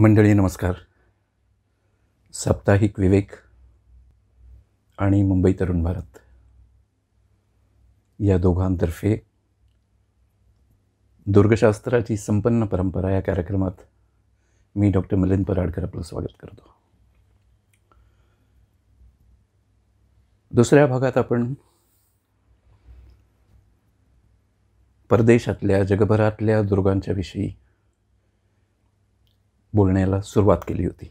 मंडळी नमस्कार साप्ताहिक विवेक आणि मुंबई तरुण भारत या दोघांतर्फे दुर्गशास्त्राची संपन्न परंपरा या कार्यक्रमात मी डॉक्टर मिलिंद पराडकर आपलं स्वागत करतो दुसऱ्या भागात आपण परदेशातल्या जगभरातल्या दुर्गांच्याविषयी बोलण्याला सुरुवात केली होती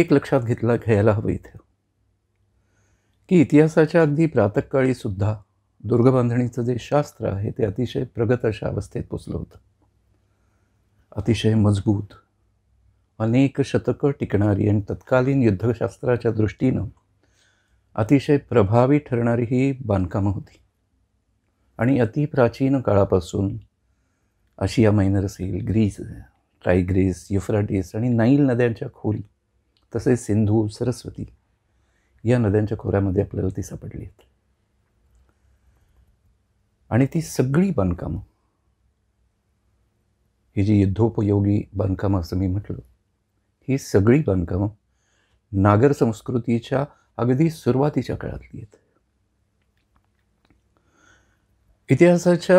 एक लक्षात घेतला घ्यायला हवं इथं की इतिहासाच्या अगदी प्रातकाळी सुद्धा दुर्गबांधणीचं जे शास्त्र आहे ते अतिशय प्रगत अशा अवस्थेत पोचलं होतं अतिशय मजबूत अनेक शतकं टिकणारी आणि तत्कालीन युद्धशास्त्राच्या दृष्टीनं अतिशय प्रभावी ठरणारी ही बांधकामं होती आणि अतिप्राचीन काळापासून आशिया मायनर असेल ग्रीस टायग्रीस युफ्राटिस आणि नाईल नद्यांच्या खोरी तसेच सिंधू सरस्वती या नद्यांच्या खोऱ्यामध्ये आपल्याला ती सापडली आहेत आणि ती सगळी बांधकामं ही जी युद्धोपयोगी बांधकामं असं मी म्हटलं ही सगळी बांधकामं नागर संस्कृतीच्या अगदी सुरुवातीच्या काळातली आहेत इतिहासाच्या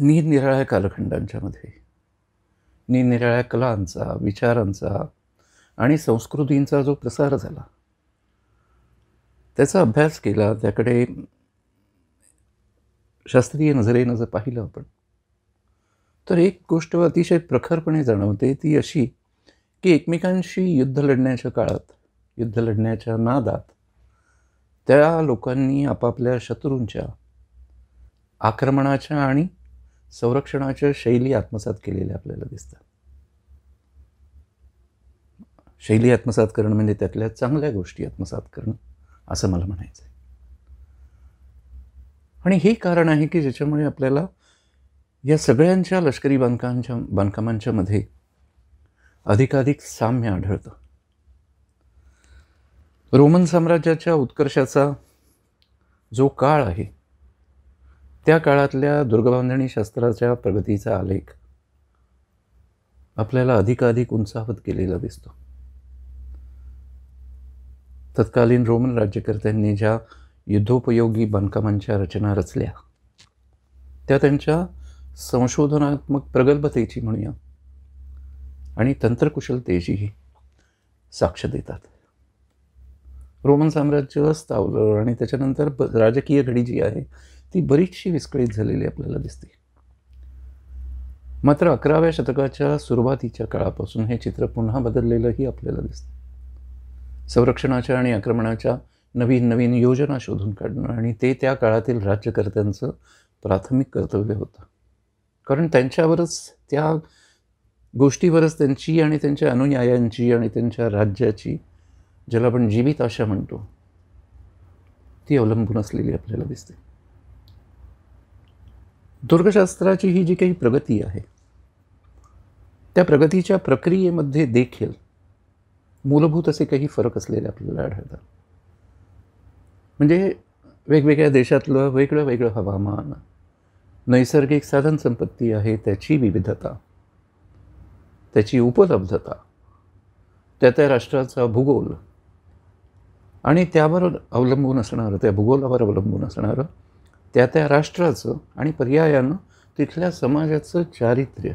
निरनिराळ्या कालखंडांच्या मध्ये निरनिराळ्या कलांचा विचारांचा आणि संस्कृतींचा जो प्रसार झाला त्याचा अभ्यास केला त्याकडे शास्त्रीय नजरेनं जर पाहिलं आपण तर एक गोष्ट अतिशय प्रखरपणे जाणवते ती अशी की एकमेकांशी युद्ध लढण्याच्या काळात युद्ध लढण्याच्या नादात त्या लोकांनी आपापल्या शत्रूंच्या आक्रमणाच्या आणि संरक्षणाच्या शैली आत्मसात केलेल्या आपल्याला दिसतात शैली आत्मसात करणं म्हणजे त्यातल्या चांगल्या गोष्टी आत्मसात करणं असं मला म्हणायचं आहे आणि हे कारण आहे की ज्याच्यामुळे आपल्याला या सगळ्यांच्या लष्करी बांधकामांच्या बांधकामांच्या मध्ये अधिकाधिक साम्य आढळतं रोमन साम्राज्याच्या उत्कर्षाचा जो काळ आहे त्या काळातल्या दुर्गबांधणी शास्त्राच्या प्रगतीचा आलेख आपल्याला अधिकाधिक उंचावत केलेला दिसतो तत्कालीन रोमन राज्यकर्त्यांनी ज्या युद्धोपयोगी बांधकामांच्या रचना रचल्या त्या त्यांच्या संशोधनात्मक प्रगल्भतेची म्हणूया आणि तंत्रकुशलतेचीही साक्ष देतात रोमन साम्राज्य स्थावलं आणि त्याच्यानंतर राजकीय घडी जी आहे ती बरीचशी विस्कळीत झालेली आपल्याला दिसते मात्र अकराव्या शतकाच्या सुरुवातीच्या काळापासून हे चित्र पुन्हा बदललेलंही आपल्याला दिसतं संरक्षणाच्या आणि आक्रमणाच्या नवीन नवीन योजना शोधून काढणं आणि ते त्या काळातील राज्यकर्त्यांचं प्राथमिक कर्तव्य होतं कारण त्यांच्यावरच त्या गोष्टीवरच त्यांची आणि त्यांच्या अनुयायांची आणि त्यांच्या राज्याची ज्याला आपण जीवित आशा म्हणतो ती अवलंबून असलेली आपल्याला दिसते दुर्गशास्त्राची ही जी काही प्रगती आहे त्या प्रगतीच्या प्रक्रियेमध्ये देखील मूलभूत असे काही फरक असलेले आपल्याला आढळतात म्हणजे वेगवेगळ्या देशातलं वेगळं वेगळं हवामान नैसर्गिक साधनसंपत्ती आहे त्याची विविधता त्याची उपलब्धता त्या त्या राष्ट्राचा भूगोल आणि त्यावर अवलंबून असणारं त्या भूगोलावर अवलंबून असणारं त्या त्या राष्ट्राचं आणि पर्यायानं तिथल्या समाजाचं चारित्र्य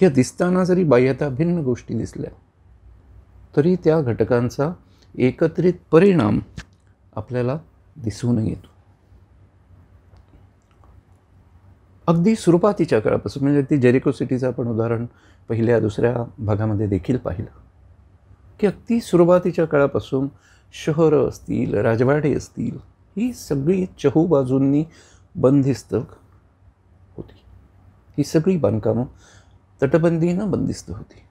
या दिसताना जरी बाह्यता भिन्न गोष्टी दिसल्या तरी त्या घटकांचा एकत्रित परिणाम आपल्याला दिसून येतो अगदी सुरुवातीच्या काळापासून म्हणजे ती जेरिको सिटीचं आपण उदाहरण पहिल्या दुसऱ्या भागामध्ये देखील पाहिलं की अगदी सुरुवातीच्या काळापासून शहरं असतील राजवाडे असतील ही सगळी चहू बाजूंनी बंदिस्त होती ही सगळी बांधकामं तटबंदीनं बंदिस्त होती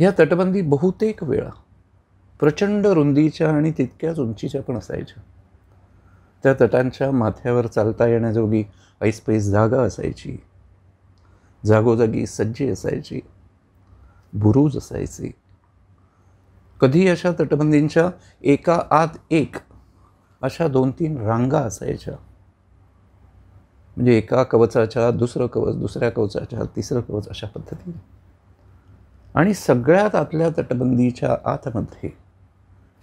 ह्या तटबंदी बहुतेक वेळा प्रचंड रुंदीच्या आणि तितक्याच उंचीच्या पण असायच्या त्या तटांच्या माथ्यावर चालता येण्याजोगी ऐसपैस जागा असायची जागोजागी सज्जी असायची बुरुज असायची कधी अशा तटबंदींच्या एका आत एक अशा दोन तीन रांगा असायच्या म्हणजे एका कवचाच्या दुसरं कवच दुसऱ्या कवचाच्या तिसरं कवच अशा पद्धतीने आणि सगळ्यात आतल्या तटबंदीच्या आतमध्ये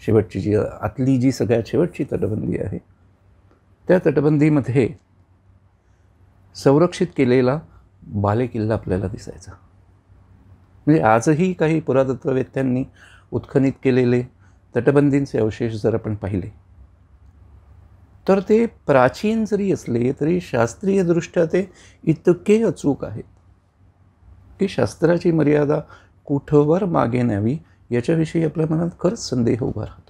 शेवटची जी आतली जी सगळ्यात शेवटची तटबंदी आहे त्या तटबंदीमध्ये संरक्षित केलेला बालेकिल्ला आपल्याला दिसायचा म्हणजे आजही काही पुरातत्ववेत्यांनी उत्खनित केलेले तटबंदींचे अवशेष जर आपण पाहिले तर ते प्राचीन जरी असले तरी शास्त्रीयदृष्ट्या ते इतके अचूक आहेत की शास्त्राची मर्यादा कुठवर मागे न्यावी याच्याविषयी आपल्या मनात खरंच संदेह उभा राहतो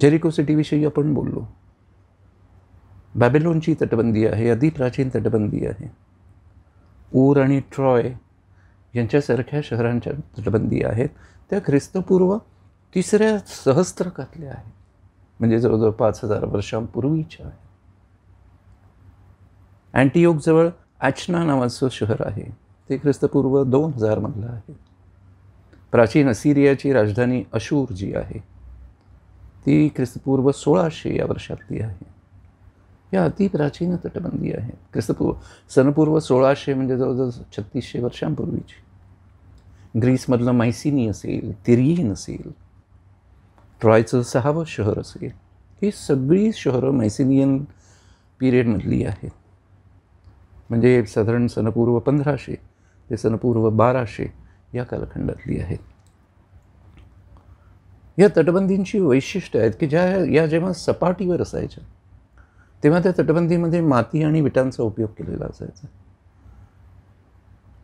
जेरिको सिटीविषयी आपण बोललो बॅबेलोनची तटबंदी आहे अधिप्राचीन तटबंदी आहे ऊर आणि ट्रॉय यांच्यासारख्या शहरांच्या तटबंदी आहेत त्या ख्रिस्तपूर्व तिसऱ्या सहस्त्रकातल्या आहेत म्हणजे जवळजवळ पाच हजार वर्षांपूर्वीच्या आहेत जवळ आचना नावाचं शहर आहे ते ख्रिस्तपूर्व दोन हजारमधलं आहे प्राचीन असिरियाची राजधानी अशूर जी आहे ती ख्रिस्तपूर्व सोळाशे या वर्षातली आहे या प्राचीन तटबंदी आहे ख्रिस्तपूर्व सनपूर्व सोळाशे म्हणजे जवळजवळ छत्तीसशे वर्षांपूर्वीची ग्रीसमधलं मायसिनी असेल तिरियन असेल ट्रॉयचं सहावं शहर असेल ही सगळी शहरं मैसिनियन पिरियडमधली आहेत म्हणजे साधारण सनपूर्व पंधराशे ते सनपूर्व बाराशे या कालखंडातली आहेत या तटबंदींची वैशिष्ट्य आहेत की ज्या या जेव्हा सपाटीवर असायच्या तेव्हा त्या तटबंदीमध्ये माती आणि विटांचा उपयोग केलेला असायचा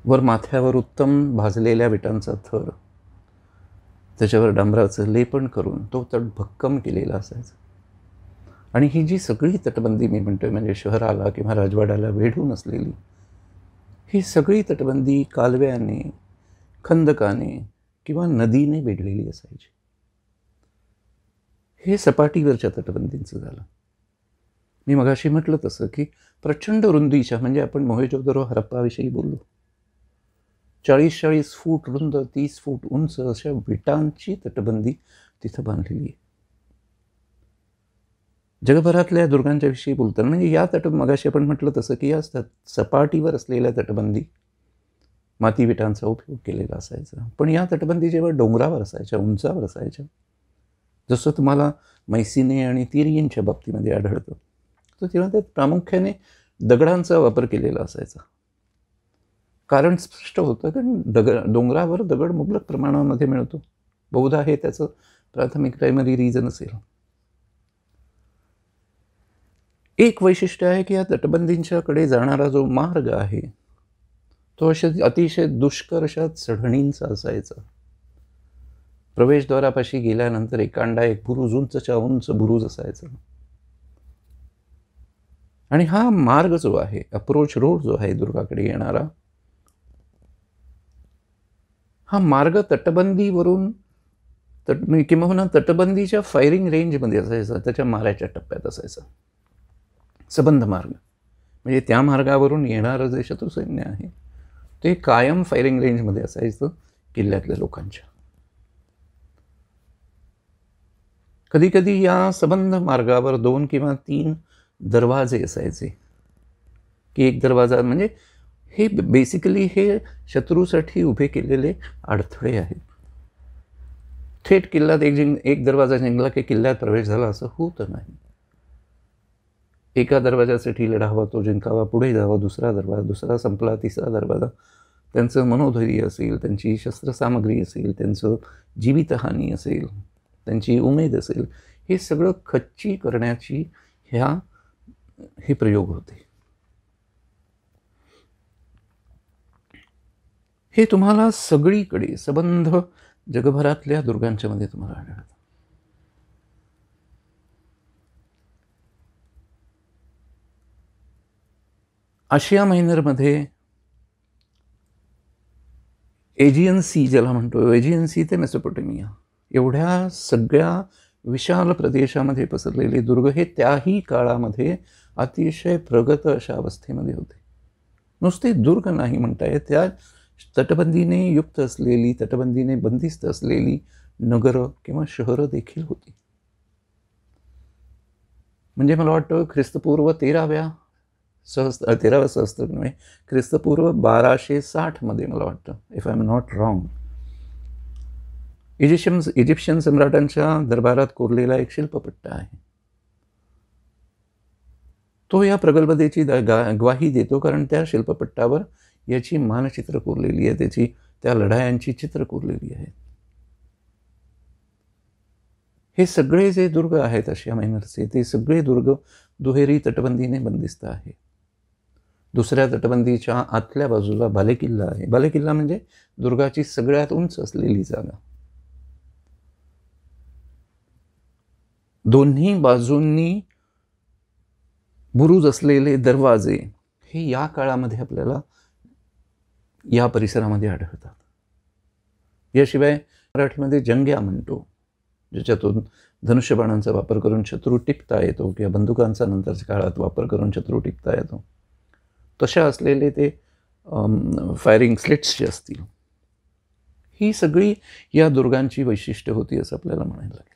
वर माथ्यावर उत्तम भाजलेल्या विटांचा थर त्याच्यावर डांबराचं लेपण करून तो तट भक्कम केलेला असायचा आणि ही जी सगळी तटबंदी मी म्हणतोय म्हणजे शहराला किंवा राजवाड्याला वेढून असलेली ही सगळी तटबंदी कालव्याने खंदकाने किंवा नदीने वेढलेली असायची हे सपाटीवरच्या तटबंदींचं झालं मी मगाशी म्हटलं तसं की प्रचंड रुंदीच्या म्हणजे आपण मोहेजोदरो हरप्पाविषयी बोललो चाळीस चाळीस फूट रुंद तीस फूट उंच अशा विटांची तटबंदी तिथं बांधलेली आहे जगभरातल्या दुर्गांच्याविषयी बोलताना म्हणजे या तट मगाशी आपण म्हटलं तसं की या सपाटीवर असलेल्या तटबंदी माती विटांचा उपयोग केलेला असायचा पण या तटबंदी जेव्हा डोंगरावर असायच्या उंचावर असायच्या जसं तुम्हाला मैसिने आणि तिरियनच्या बाबतीमध्ये आढळतं तर तेव्हा त्यात प्रामुख्याने दगडांचा वापर केलेला असायचा कारण स्पष्ट होतं कारण दग डोंगरावर दगड मुबलक प्रमाणामध्ये मिळतो बहुधा हे त्याचं प्राथमिक प्रायमरी रिझन असेल एक वैशिष्ट्य आहे की या तटबंदींच्याकडे जाणारा जो मार्ग आहे तो अशा अतिशय दुष्कर अशा चढणींचा असायचा प्रवेशद्वारापाशी गेल्यानंतर एकांडा एक बुरुज उंचच्या उंच बुरुज असायचा आणि हा मार्ग जो आहे अप्रोच रोड जो आहे दुर्गाकडे येणारा हा मार्ग तटबंदीवरून तट म्हणजे किंवा तटबंदीच्या फायरिंग रेंजमध्ये असायचा त्याच्या माऱ्याच्या टप्प्यात असायचा सबंध मार्ग म्हणजे त्या मार्गावरून येणारं जे शत्रुसैन्य आहे ते कायम फायरिंग रेंजमध्ये असायचं किल्ल्यातल्या लोकांच्या कधीकधी या सबंध मार्गावर दोन किंवा तीन दरवाजे असायचे की एक दरवाजा म्हणजे हे बेसिकली हे शत्रूसाठी उभे केलेले अडथळे आहेत थेट किल्ल्यात एक जिंक एक दरवाजा जिंकला की किल्ल्यात प्रवेश झाला असं होत नाही एका दरवाजासाठी लढावा तो जिंकावा पुढे जावा दुसरा दरवाजा दुसरा संपला तिसरा दरवाजा त्यांचं मनोधैर्य असेल त्यांची शस्त्रसामग्री असेल त्यांचं जीवितहानी असेल त्यांची उमेद असेल हे सगळं खच्ची करण्याची ह्या हे प्रयोग होते हे तुम्हाला सगळीकडे सबंध जगभरातल्या दुर्गांच्या मध्ये तुम्हाला आढळतात आशिया मायनरमध्ये एजियन सी ज्याला म्हणतो एजियन सी ते मेसोपोटेमिया एवढ्या सगळ्या विशाल प्रदेशामध्ये पसरलेले दुर्ग हे त्याही काळामध्ये अतिशय प्रगत अशा अवस्थेमध्ये होते नुसते दुर्ग नाही म्हणता येत त्या तटबंदीने युक्त असलेली तटबंदीने बंदिस्त असलेली नगरं किंवा शहरं देखील होती म्हणजे मला वाटतं ख्रिस्तपूर्व तेराव्या सहस्त्र तेराव्या सहस्त्र ख्रिस्तपूर्व बाराशे साठमध्ये मला वाटतं if I am not wrong Egyptian Egyptian सम्राटांच्या दरबारात कोरलेला एक शिल्पपट्टा आहे तो या प्रगल्भतेची ग्वाही देतो कारण त्या शिल्पपट्टावर याची मानचित्र कोरलेली आहे त्याची त्या लढायांची चित्र कोरलेली आहेत हे सगळे जे दुर्ग आहेत अशा मायनरचे ते सगळे दुर्ग दुहेरी तटबंदीने बंदिस्त आहे दुसऱ्या तटबंदीच्या आतल्या बाजूला बालेकिल्ला आहे बालेकिल्ला म्हणजे दुर्गाची सगळ्यात उंच असलेली जागा दोन्ही बाजूंनी बुरुज असलेले दरवाजे हे या काळामध्ये आपल्याला या परिसरामध्ये आढळतात याशिवाय मराठीमध्ये जंग्या म्हणतो ज्याच्यातून धनुष्यबाणांचा वापर करून शत्रू टिपता येतो किंवा बंदुकांचा नंतरच्या काळात वापर करून शत्रू टिपता येतो तशा असलेले ते फायरिंग स्लिट्स जे असतील ही सगळी या दुर्गांची वैशिष्ट्य होती असं आपल्याला म्हणायला लागेल